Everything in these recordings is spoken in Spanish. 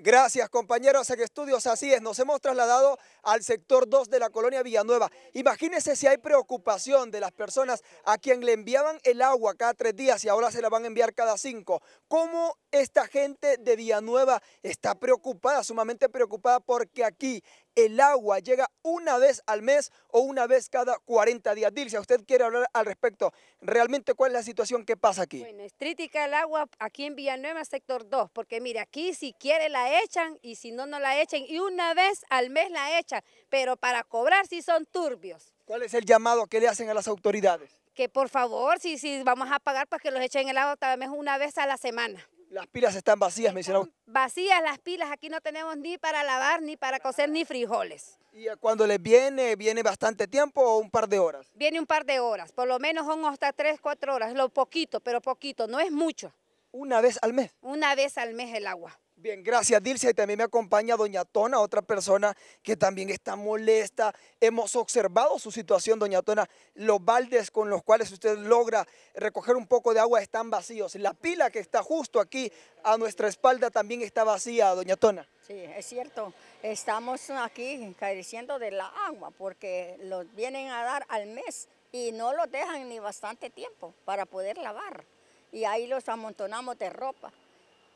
Gracias compañeros en Estudios, así es, nos hemos trasladado al sector 2 de la colonia Villanueva. Imagínense si hay preocupación de las personas a quien le enviaban el agua cada tres días y ahora se la van a enviar cada cinco. ¿Cómo esta gente de Villanueva está preocupada, sumamente preocupada porque aquí el agua llega una vez al mes o una vez cada 40 días. Dil, usted quiere hablar al respecto, ¿realmente cuál es la situación que pasa aquí? Bueno, es crítica el agua aquí en Villanueva, sector 2, porque mira, aquí si quiere la echan y si no, no la echen. Y una vez al mes la echan, pero para cobrar si son turbios. ¿Cuál es el llamado que le hacen a las autoridades? Que por favor, si, vamos a pagar, pues que los echen el agua tal vez una vez a la semana. Las pilas están vacías, me hicieron. Vacías las pilas, aquí no tenemos ni para lavar, ni para cocer, ni frijoles. ¿Y cuando les viene, viene bastante tiempo o un par de horas? Viene un par de horas, por lo menos son hasta tres, cuatro horas, lo poquito, pero poquito, no es mucho. ¿Una vez al mes? Una vez al mes el agua. Bien, gracias Dilcia y también me acompaña Doña Tona, otra persona que también está molesta. Hemos observado su situación, Doña Tona. Los baldes con los cuales usted logra recoger un poco de agua están vacíos. La pila que está justo aquí a nuestra espalda también está vacía, Doña Tona. Sí, es cierto. Estamos aquí careciendo de la agua porque los vienen a dar al mes y no los dejan ni bastante tiempo para poder lavar. Y ahí los amontonamos de ropa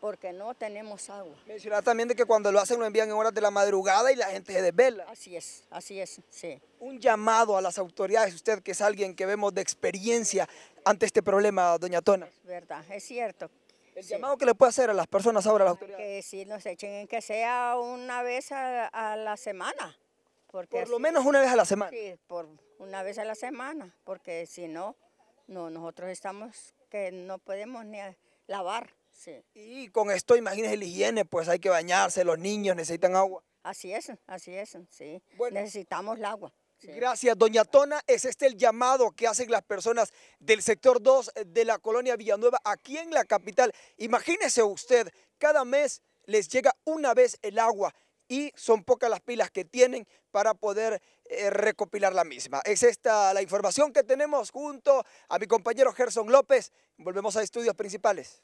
porque no tenemos agua. Mencionaba también de que cuando lo hacen lo envían en horas de la madrugada y la gente se desvela. Así es, así es, sí. Un llamado a las autoridades, usted que es alguien que vemos de experiencia ante este problema, doña Tona. Es verdad, es cierto. El llamado que le puede hacer a las personas ahora, a las autoridades. Que sí nos echen, en que sea una vez a, la semana. Porque por lo menos una vez a la semana. Sí, por una vez a la semana, porque si no, no nosotros estamos que no podemos ni lavar. Y con esto, imagínense la higiene, pues hay que bañarse, los niños necesitan agua. Así es, así es, sí. Necesitamos el agua. Gracias, doña Tona. Es este el llamado que hacen las personas del sector 2 de la colonia Villanueva aquí en la capital. Imagínese usted, cada mes les llega una vez el agua y son pocas las pilas que tienen para poder eh, recopilar la misma. Es esta la información que tenemos junto a mi compañero Gerson López. Volvemos a estudios principales.